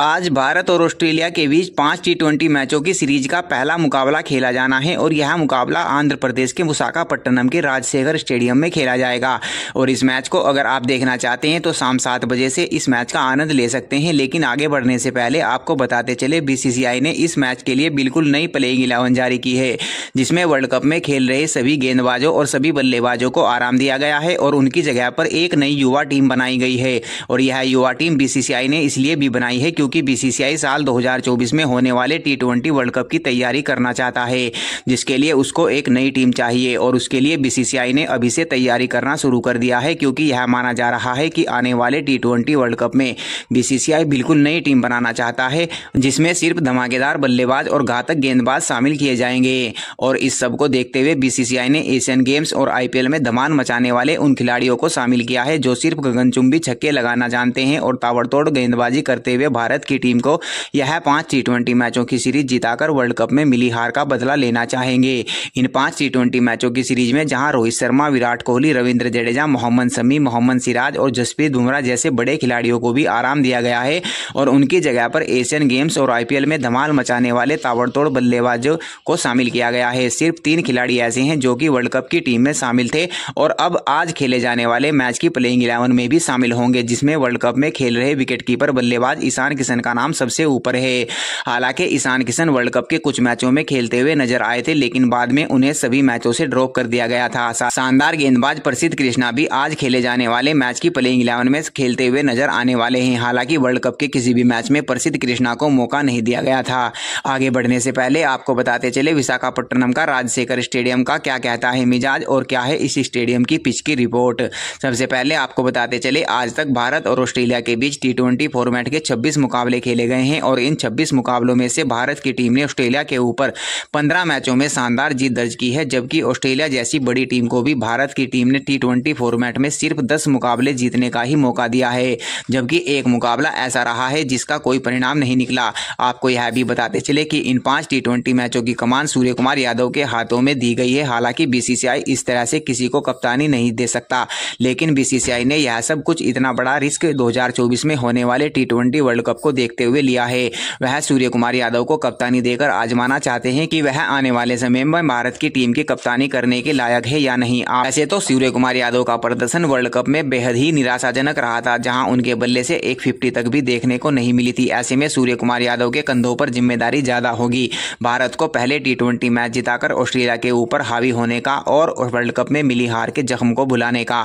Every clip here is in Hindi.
आज भारत और ऑस्ट्रेलिया के बीच पांच टी ट्वेंटी मैचों की सीरीज का पहला मुकाबला खेला जाना है और यह मुकाबला आंध्र प्रदेश के मुशाखापट्टनम के राजशेखर स्टेडियम में खेला जाएगा और इस मैच को अगर आप देखना चाहते हैं तो शाम सात बजे से इस मैच का आनंद ले सकते हैं लेकिन आगे बढ़ने से पहले आपको बताते चले बी ने इस मैच के लिए बिल्कुल नई प्लेइंग इलेवन जारी की है जिसमें वर्ल्ड कप में खेल रहे सभी गेंदबाजों और सभी बल्लेबाजों को आराम दिया गया है और उनकी जगह पर एक नई युवा टीम बनाई गई है और यह युवा टीम बी ने इसलिए भी बनाई है क्योंकि क्योंकि बीसीसीआई साल 2024 में होने वाले टी वर्ल्ड कप की तैयारी करना चाहता है जिसके लिए उसको एक नई टीम चाहिए और उसके लिए बीसीसीआई ने अभी से तैयारी करना शुरू कर दिया है क्योंकि यह माना जा रहा है कि आने वाले टी वर्ल्ड कप में बीसीसीआई बिल्कुल नई टीम बनाना चाहता है जिसमें सिर्फ धमाकेदार बल्लेबाज और घातक गेंदबाज शामिल किए जाएंगे और इस सब को देखते हुए बीसीसीआई ने एशियन गेम्स और आईपीएल में धमान मचाने वाले उन खिलाड़ियों को शामिल किया है जो सिर्फ गगनचुंबी छक्के लगाना जानते हैं और ताबड़तोड़ गेंदबाजी करते हुए भारत भारत की टीम को यह पांच टी मैचों की सीरीज जिताकर वर्ल्ड कप में मिली हार का बदला लेना चाहेंगे इन पांच टी मैचों की सीरीज में जहां रोहित शर्मा विराट कोहली रविंद्र जडेजा मोहम्मद शमी मोहम्मद सिराज और जसप्रीत बुमराह जैसे बड़े खिलाड़ियों को भी आराम दिया गया है और उनकी जगह पर एशियन गेम्स और आईपीएल में धमाल मचाने वाले ताबड़तोड़ बल्लेबाजों को शामिल किया गया है सिर्फ तीन खिलाड़ी ऐसे हैं जो कि वर्ल्ड कप की टीम में शामिल थे और अब आज खेले जाने वाले मैच की प्लेइंग इलेवन में भी शामिल होंगे जिसमें वर्ल्ड कप में खेल रहे विकेटकीपर बल्लेबाज ईशान किशन का नाम सबसे ऊपर है हालांकि ईशान किशन वर्ल्ड कप के कुछ मैचों में खेलते हुए नजर आए थे लेकिन बाद में उन्हें सभी मैचों से ड्रॉप कर दिया गया था शानदार गेंदबाज प्रसिद्ध कृष्णा भी आज खेले जाने वाले मैच की प्लेइंग इलेवन में खेलते हुए नजर आने वाले हैं हालांकि वर्ल्ड कप के किसी भी मैच में प्रसिद्ध कृष्णा को मौका नहीं दिया गया था आगे बढ़ने से पहले आपको बताते चले विशाखापट्टनम का राजशेखर स्टेडियम का क्या कहता है मिजाज और क्या है इस स्टेडियम की पिच की रिपोर्ट सबसे पहले आपको बताते चले आज तक भारत और ऑस्ट्रेलिया के बीच टी फॉर्मेट के छब्बीस मुकाबले मुकाबले खेले गए हैं और इन छब्बीस मुकाबलों में से भारत की टीम ने ऑस्ट्रेलिया के ऊपर पंद्रह मैचों में शानदार जीत दर्ज की है जबकि ऑस्ट्रेलिया जैसी बड़ी टीम को भी भारत की टीम ने टी ट्वेंटी फॉर्मेट में सिर्फ दस मुकाबले जीतने का ही मौका दिया है जबकि एक मुकाबला ऐसा रहा है जिसका कोई परिणाम नहीं निकला आपको यह भी बताते चले कि इन पांच टी ट्वेंटी मैचों की कमान सूर्य कुमार यादव के हाथों में दी गई है हालांकि बीसीसीआई इस तरह से किसी को कप्तानी नहीं दे सकता लेकिन बीसीसीआई ने यह सब कुछ इतना बड़ा रिस्क 2024 में होने वाले टी वर्ल्ड कप को देखते हुए लिया है वह सूर्य कुमार यादव को कप्तानी देकर आजमाना चाहते हैं कि वह आने वाले समय में भारत की टीम की कप्तानी करने के लायक है या नहीं ऐसे तो सूर्य कुमार यादव का प्रदर्शन वर्ल्ड कप में बेहद ही निराशाजनक रहा था जहां उनके बल्ले से एक फिफ्टी तक भी देखने को नहीं मिली थी ऐसे में सूर्य कुमार यादव के कंधों पर जिम्मेदारी ज्यादा होगी भारत को पहले टी मैच जिताकर ऑस्ट्रेलिया के ऊपर हावी होने का और वर्ल्ड कप में मिली हार के जख्म को भुलाने का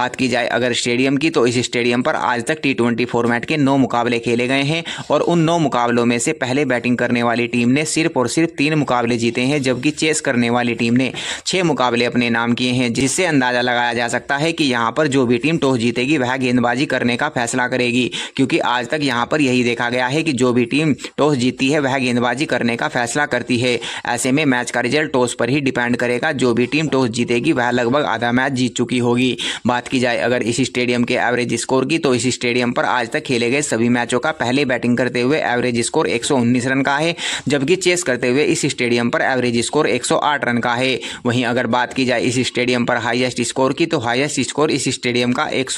बात की जाए अगर स्टेडियम की तो इस स्टेडियम पर आज तक टी फॉर्मेट के नौ मुकाबले खेले गए हैं और उन नौ मुकाबलों में से पहले बैटिंग करने वाली टीम ने सिर्फ और सिर्फ तीन मुकाबले जीते हैं जबकि चेस करने वाली टीम ने छह मुकाबले अपने नाम किए हैं जिससे अंदाजा लगाया जा सकता है कि यहाँ पर जो भी टीम टॉस जीतेगी वह गेंदबाजी करने का फैसला करेगी क्योंकि आज तक यहाँ पर यही देखा गया है कि जो भी टीम टॉस जीती है वह गेंदबाजी करने का फैसला करती है ऐसे में मैच का रिजल्ट टॉस पर ही डिपेंड करेगा जो भी टीम टॉस जीतेगी वह लगभग आधा मैच जीत चुकी होगी बात की जाए अगर इस स्टेडियम के एवरेज स्कोर की तो इस स्टेडियम पर आज तक खेले गए सभी मैचों का पहले पहले बैटिंग करते हुए एवरेज स्कोर एक रन का है जबकि चेस करते हुए इस स्टेडियम पर एवरेज स्कोर एक रन का है वहीं अगर बात की जाए इस स्टेडियम पर हाईएस्ट स्कोर की तो हाईएस्ट स्कोर इस स्टेडियम का एक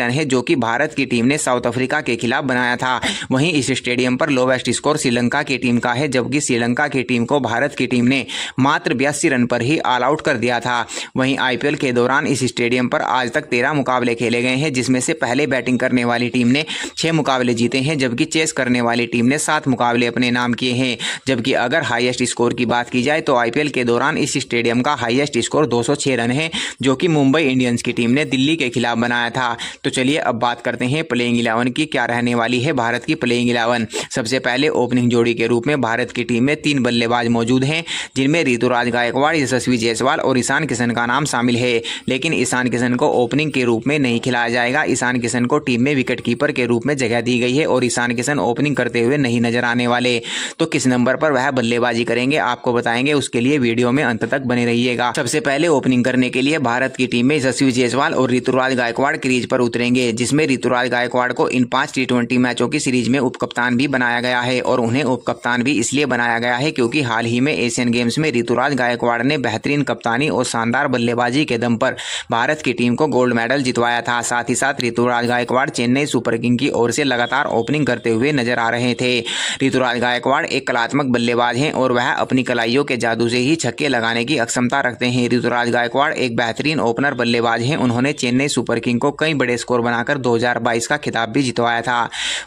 रन है जो कि भारत की टीम ने साउथ अफ्रीका के खिलाफ बनाया था वहीं इस स्टेडियम पर लोवेस्ट स्कोर श्रीलंका की टीम का है जबकि श्रीलंका की टीम को भारत की टीम ने मात्र बयासी रन पर ही ऑल आउट कर दिया था वहीं आईपीएल के दौरान इस स्टेडियम पर आज तक तेरह मुकाबले खेले गए हैं जिसमें से पहले बैटिंग करने वाली टीम ने छह मुकाबले जीते हैं हैं जबकि चेस करने वाली टीम ने सात मुकाबले अपने नाम किए हैं जबकि अगर हाईएस्ट स्कोर की बात की जाए तो आईपीएल के दौरान इस स्टेडियम का हाईएस्ट स्कोर 206 रन है जो कि मुंबई इंडियंस की टीम ने दिल्ली के खिलाफ बनाया था तो चलिए अब बात करते हैं प्लेइंग इलेवन की क्या रहने वाली है भारत की प्लेइंग इलेवन सबसे पहले ओपनिंग जोड़ी के रूप में भारत की टीम में तीन बल्लेबाज मौजूद हैं जिनमें ऋतुराज गायकवाड़ यशस्वी जायसवाल और ईशान किशन का नाम शामिल है लेकिन ईशान किशन को ओपनिंग के रूप में नहीं खिलाया जाएगा ईशान किशन को टीम में विकेट कीपर के रूप में जगह दी गई है और ईशान किशन ओपनिंग करते हुए नहीं नजर आने वाले तो किस नंबर पर वह बल्लेबाजी करेंगे आपको बताएंगे उसके लिए वीडियो में अंत तक बने रहिएगा सबसे पहले ओपनिंग करने के लिए भारत की टीम में शशि जयसवाल और ऋतुराज गायकवाड़ क्रीज पर उतरेंगे जिसमें ऋतुराज गायकवाड़ को इन पांच टी मैचों की सीरीज में उपकप्तान भी बनाया गया है और उन्हें उपकप्तान भी इसलिए बनाया गया है क्योंकि हाल ही में एशियन गेम्स में ऋतुराज गायकवाड़ ने बेहतरीन कप्तानी और शानदार बल्लेबाजी के दम पर भारत की टीम को गोल्ड मेडल जितवाया था साथ ही साथ ऋतुराज गायकवाड़ चेन्नई सुपर किंग की ओर से लगातार ओपनिंग करते हुए नजर आ रहे थे ऋतुराज गायकवाड़ एक कलात्मक बल्लेबाज हैं और वह अपनी कलाइयों के जादू से ही छक्के लगाने की अक्षमता रखते हैं ऋतुराज गायकवाड़ एक बेहतरीन ओपनर बल्लेबाज हैं उन्होंने चेन्नई सुपर किंग को कई बड़े स्कोर बनाकर 2022 का खिताब भी जितवाया था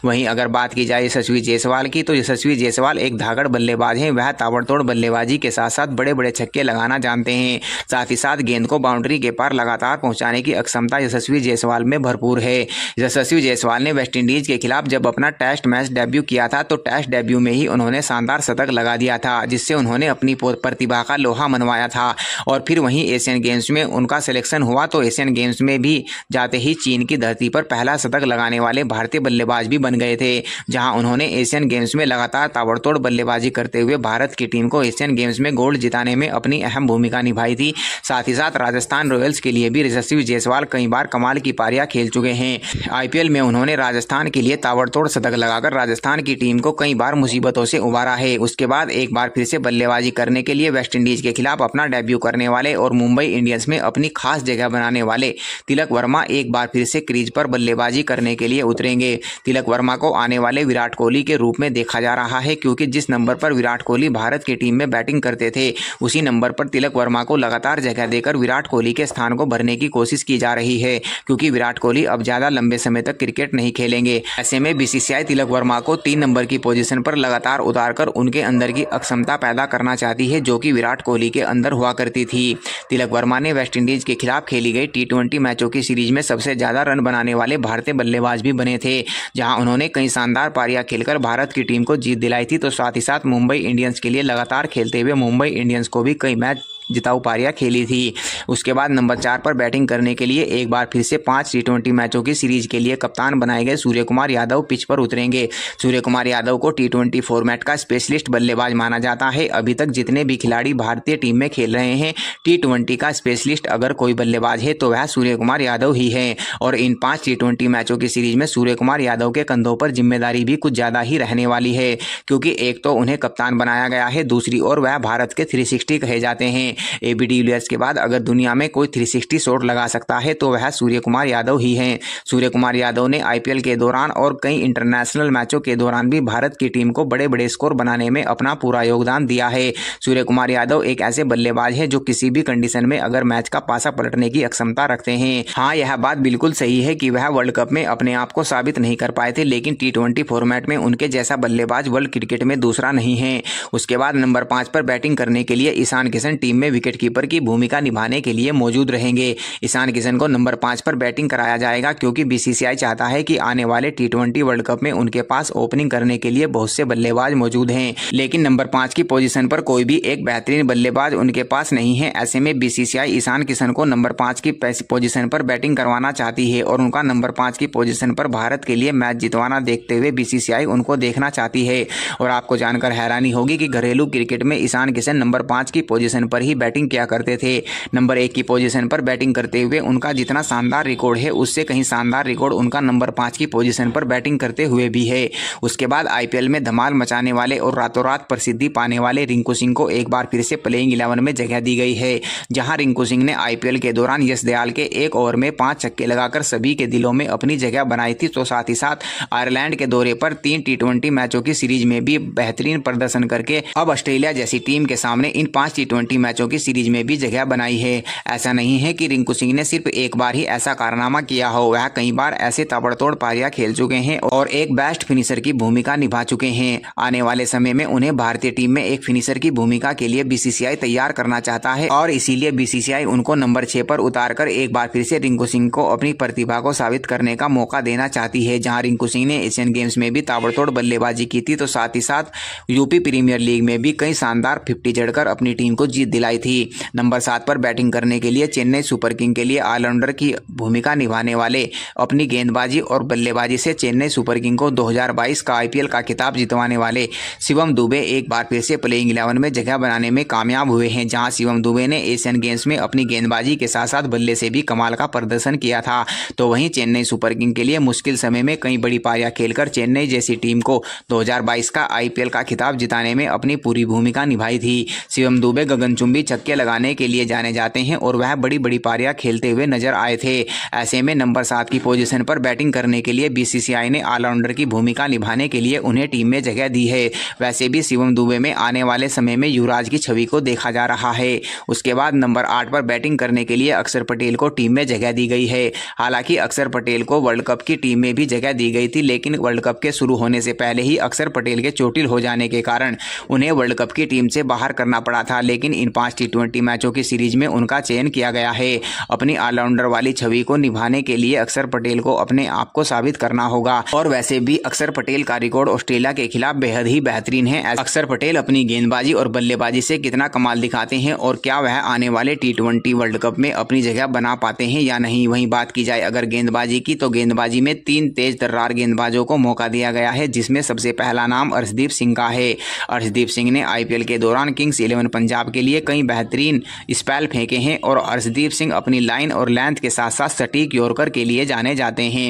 वहीं अगर बात की जाए यशस्वी जयसवाल की तो यशस्वी जयसवाल एक धागड़ बल्लेबाज हैं वह ताबड़तोड़ बल्लेबाजी के साथ साथ बड़े बड़े छक्के लगाना जानते हैं साथ ही साथ गेंद को बाउंड्री के पार लगातार पहुंचाने की अक्षमता यशस्वी जयसवाल में भरपूर है यशस्वी जयसवाल ने वेस्टइंडीज के खिलाफ जब जब अपना टेस्ट मैच डेब्यू किया था तो टेस्ट डेब्यू में ही उन्होंने शानदार शतक लगा दिया था जिससे उन्होंने अपनी प्रतिभा का लोहा मनवाया था और फिर वहीं एशियन गेम्स में उनका सिलेक्शन हुआ तो एशियन गेम्स में भी जाते ही चीन की धरती पर पहला शतक लगाने वाले भारतीय बल्लेबाज भी बन गए थे जहां उन्होंने एशियन गेम्स में लगातार ताबड़तोड़ बल्लेबाजी करते हुए भारत की टीम को एशियन गेम्स में गोल्ड जिताने में अपनी अहम भूमिका निभाई थी साथ ही साथ राजस्थान रॉयल्स के लिए भी यशस्वी जयसवाल कई बार कमाल की पारियां खेल चुके हैं आईपीएल में उन्होंने राजस्थान के लिए ताबड़तोड़ सतोड़ शतक लगाकर राजस्थान की टीम को कई बार मुसीबतों से उबारा है उसके बाद एक बार फिर से बल्लेबाजी करने के लिए वेस्टइंडीज के खिलाफ अपना डेब्यू करने वाले और मुंबई इंडियंस में अपनी खास जगह बनाने वाले तिलक वर्मा एक बार फिर से क्रीज पर बल्लेबाजी करने के लिए उतरेंगे तिलक वर्मा को आने वाले विराट कोहली के रूप में देखा जा रहा है क्योंकि जिस नंबर पर विराट कोहली भारत की टीम में बैटिंग करते थे उसी नंबर पर तिलक वर्मा को लगातार जगह देकर विराट कोहली के स्थान को भरने की कोशिश की जा रही है क्योंकि विराट कोहली अब ज़्यादा लंबे समय तक क्रिकेट नहीं खेलेंगे ऐसे में बीसीसीआई तिलक वर्मा को तीन नंबर की पोजीशन पर लगातार उतारकर उनके अंदर की अक्षमता पैदा करना चाहती है जो कि विराट कोहली के अंदर हुआ करती थी तिलक वर्मा ने वेस्टइंडीज के खिलाफ खेली गई टी मैचों की सीरीज में सबसे ज़्यादा रन बनाने वाले भारतीय बल्लेबाज भी बने थे जहां उन्होंने कई शानदार पारियां खेलकर भारत की टीम को जीत दिलाई थी तो साथ ही साथ मुंबई इंडियंस के लिए लगातार खेलते हुए मुंबई इंडियंस को भी कई मैच जिताऊ पारिया खेली थी उसके बाद नंबर चार पर बैटिंग करने के लिए एक बार फिर से पांच टी ट्वेंटी मैचों की सीरीज के लिए कप्तान बनाए गए सूर्य कुमार यादव पिच पर उतरेंगे सूर्य कुमार यादव को टी ट्वेंटी फॉर्मेट का स्पेशलिस्ट बल्लेबाज माना जाता है अभी तक जितने भी खिलाड़ी भारतीय टीम में खेल रहे हैं टी ट्वेंटी का स्पेशलिस्ट अगर कोई बल्लेबाज है तो वह सूर्य कुमार यादव ही है और इन पाँच टी ट्वेंटी मैचों की सीरीज में सूर्य कुमार यादव के कंधों पर जिम्मेदारी भी कुछ ज़्यादा ही रहने वाली है क्योंकि एक तो उन्हें कप्तान बनाया गया है दूसरी ओर वह भारत के थ्री कहे जाते हैं में डिविलियर्स के बाद अगर दुनिया में कोई 360 शॉट लगा सकता है तो वह सूर्य कुमार यादव ही हैं सूर्य कुमार यादव ने आईपीएल के दौरान और कई इंटरनेशनल मैचों के दौरान भी भारत की टीम को बड़े बड़े स्कोर बनाने में अपना पूरा योगदान दिया है सूर्य कुमार यादव एक ऐसे बल्लेबाज है जो किसी भी कंडीशन में अगर मैच का पासा पलटने की अक्षमता रखते हैं हाँ यह बात बिल्कुल सही है कि वह वर्ल्ड कप में अपने आप को साबित नहीं कर पाए थे लेकिन टी फॉर्मेट में उनके जैसा बल्लेबाज वर्ल्ड क्रिकेट में दूसरा नहीं है उसके बाद नंबर पांच पर बैटिंग करने के लिए ईशान किशन टीम में में विकेटकीपर की भूमिका निभाने के लिए मौजूद रहेंगे ईशान किशन को नंबर पाँच पर बैटिंग कराया जाएगा क्योंकि बीसीसीआई चाहता है कि आने वाले टी वर्ल्ड कप में उनके पास ओपनिंग करने के लिए बहुत से बल्लेबाज मौजूद हैं लेकिन नंबर पाँच की पोजीशन पर कोई भी एक बेहतरीन बल्लेबाज उनके पास नहीं है ऐसे में बीसीसीआई ईशान किशन को नंबर पाँच की पोजिशन पर बैटिंग करवाना चाहती है और उनका नंबर पाँच की पोजिशन पर भारत के लिए मैच जितवाना देखते हुए बीसीसीआई उनको देखना चाहती है और आपको जानकर हैरानी होगी कि घरेलू क्रिकेट में ईशान किशन नंबर पाँच की पोजीशन पर ही की बैटिंग किया करते थे नंबर एक की पोजीशन पर बैटिंग करते हुए उनका जितना शानदार रिकॉर्ड है उससे कहीं शानदार रिकॉर्ड उनका नंबर पाँच की पोजीशन पर बैटिंग करते हुए भी है उसके बाद आईपीएल में धमाल मचाने वाले और रातों रात प्रसिद्धि पाने वाले रिंकू सिंह को एक बार फिर से प्लेइंग इलेवन में जगह दी गई है जहां रिंकू सिंह ने आईपीएल के दौरान यश दयाल के एक ओवर में पांच छक्के लगाकर सभी के दिलों में अपनी जगह बनाई थी तो साथ ही साथ आयरलैंड के दौरे पर तीन टी मैचों की सीरीज में भी बेहतरीन प्रदर्शन करके अब ऑस्ट्रेलिया जैसी टीम के सामने इन पांच टी मैचों मैचों की सीरीज में भी जगह बनाई है ऐसा नहीं है कि रिंकू सिंह ने सिर्फ एक बार ही ऐसा कारनामा किया हो वह कई बार ऐसे ताबड़तोड़ पारियां खेल चुके हैं और एक बेस्ट फिनिशर की भूमिका निभा चुके हैं आने वाले समय में उन्हें भारतीय टीम में एक फिनिशर की भूमिका के लिए बीसीसीआई तैयार करना चाहता है और इसीलिए बीसीसीआई उनको नंबर छह पर उतार कर एक बार फिर से रिंकू सिंह को अपनी प्रतिभा को साबित करने का मौका देना चाहती है जहां रिंकू सिंह ने एशियन गेम्स में भी ताबड़तोड़ बल्लेबाजी की थी तो साथ ही साथ यूपी प्रीमियर लीग में भी कई शानदार फिफ्टी जड़कर अपनी टीम को जीत दिलाई आई थी नंबर सात पर बैटिंग करने के लिए चेन्नई सुपर किंग के लिए ऑलराउंडर की भूमिका निभाने वाले अपनी गेंदबाजी और बल्लेबाजी से चेन्नई सुपर किंग को 2022 का आईपीएल का खिताब जितवाने वाले शिवम दुबे एक बार फिर से प्लेइंग इलेवन में जगह बनाने में कामयाब हुए हैं जहां शिवम दुबे ने एशियन गेम्स में अपनी गेंदबाजी के साथ साथ बल्ले से भी कमाल का प्रदर्शन किया था तो वहीं चेन्नई सुपर किंग के लिए मुश्किल समय में कई बड़ी पारियां खेलकर चेन्नई जैसी टीम को 2022 का आईपीएल का खिताब जिताने में अपनी पूरी भूमिका निभाई थी शिवम दुबे गगनचुंबी छक्के लगाने के लिए जाने जाते हैं और वह बड़ी बड़ी पारियां खेलते हुए नजर आए थे ऐसे में नंबर सात की पोजीशन पर बैटिंग करने के लिए बीसीसीआई ने ऑलराउंडर की भूमिका निभाने के लिए उन्हें टीम में जगह दी है वैसे भी शिवम दुबे में आने वाले समय में युवराज की छवि को देखा जा रहा है उसके बाद नंबर आठ पर बैटिंग करने के लिए अक्षर पटेल को टीम में जगह दी गई है हालांकि अक्षर पटेल को वर्ल्ड कप की टीम में भी जगह दी गई थी लेकिन वर्ल्ड कप के शुरू होने से पहले ही अक्षर पटेल के चोटिल हो जाने के कारण उन्हें वर्ल्ड कप की टीम से बाहर करना पड़ा था लेकिन इन पांच पचास टी मैचों की सीरीज में उनका चयन किया गया है अपनी ऑलराउंडर वाली छवि को निभाने के लिए अक्षर पटेल को अपने आप को साबित करना होगा और वैसे भी अक्षर पटेल का रिकॉर्ड ऑस्ट्रेलिया के खिलाफ बेहद ही बेहतरीन है अक्षर पटेल अपनी गेंदबाजी और बल्लेबाजी से कितना कमाल दिखाते हैं और क्या वह आने वाले टी वर्ल्ड कप में अपनी जगह बना पाते हैं या नहीं वही बात की जाए अगर गेंदबाजी की तो गेंदबाजी में तीन तेज दर्रार गेंदबाजों को मौका दिया गया है जिसमें सबसे पहला नाम अर्षदीप सिंह का है अर्षदीप सिंह ने आईपीएल के दौरान किंग्स इलेवन पंजाब के लिए कई बेहतरीन स्पैल फेंके हैं और अर्शदीप सिंह अपनी लाइन और लेंथ के साथ साथ सटीक यॉर्कर के लिए जाने जाते हैं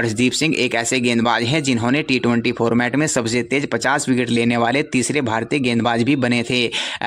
अर्शदीप सिंह एक ऐसे गेंदबाज हैं जिन्होंने टी फॉर्मेट में सबसे तेज पचास विकेट लेने वाले तीसरे भारतीय गेंदबाज भी बने थे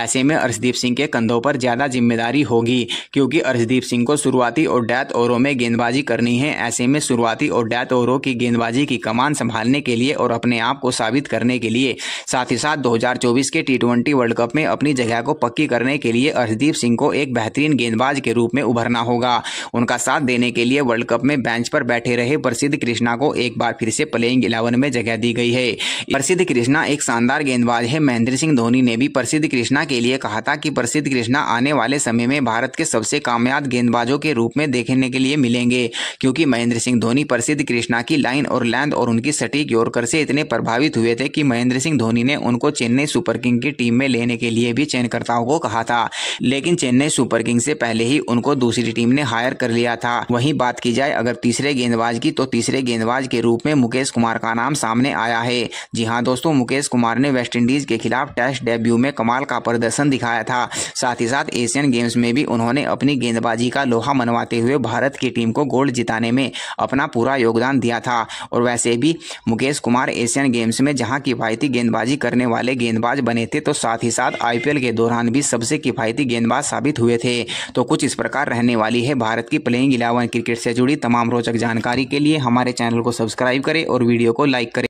ऐसे में अर्शदीप सिंह के कंधों पर ज़्यादा जिम्मेदारी होगी क्योंकि अर्शदीप सिंह को शुरुआती और डेथ ओवरों में गेंदबाजी करनी है ऐसे में शुरुआती और डेथ ओवरों की गेंदबाजी की कमान संभालने के लिए और अपने आप को साबित करने के लिए साथ ही साथ 2024 के टी वर्ल्ड कप में अपनी जगह को पक्की करने के लिए अर्शदीप सिंह को एक बेहतरीन गेंदबाज के रूप में उभरना होगा उनका साथ देने के लिए वर्ल्ड कप में बेंच पर बैठे रहे प्रसिद्ध कृष्णा को एक बार फिर से प्लेइंग इलेवन में जगह दी गई है प्रसिद्ध कृष्णा एक शानदार गेंदबाज है महेंद्र सिंह धोनी ने भी प्रसिद्ध कृष्णा के लिए कहा था कि प्रसिद्ध कृष्णा आने वाले समय में भारत के सबसे कामयाब गेंदबाजों के रूप में देखने के लिए मिलेंगे क्योंकि महेंद्र सिंह धोनी प्रसिद्ध कृष्णा की लाइन और लेंथ और उनकी सटीक योरकर से इतने प्रभावित हुए थे कि महेंद्र सिंह धोनी ने उनको चेन्नई सुपर किंग की टीम में लेने के लिए भी चयनकर्ताओं को कहा था था लेकिन चेन्नई सुपर किंग्स से पहले ही उनको दूसरी टीम ने हायर कर लिया था वहीं बात की जाए अगर तीसरे गेंदबाज की तो तीसरे गेंदबाज के रूप में मुकेश कुमार का नाम सामने आया है जी हाँ दोस्तों मुकेश कुमार ने वेस्टइंडीज के खिलाफ टेस्ट डेब्यू में कमाल का प्रदर्शन दिखाया था साथ ही साथ एशियन गेम्स में भी उन्होंने अपनी गेंदबाजी का लोहा मनवाते हुए भारत की टीम को गोल्ड जिताने में अपना पूरा योगदान दिया था और वैसे भी मुकेश कुमार एशियन गेम्स में जहां किफायती गेंदबाजी करने वाले गेंदबाज बने थे तो साथ ही साथ आईपीएल के दौरान भी सबसे किफायती गेंदबाज साबित हुए थे तो कुछ इस प्रकार रहने वाली है भारत की प्लेइंग इलेवन क्रिकेट से जुड़ी तमाम रोचक जानकारी के लिए हमारे चैनल को सब्सक्राइब करें और वीडियो को लाइक करें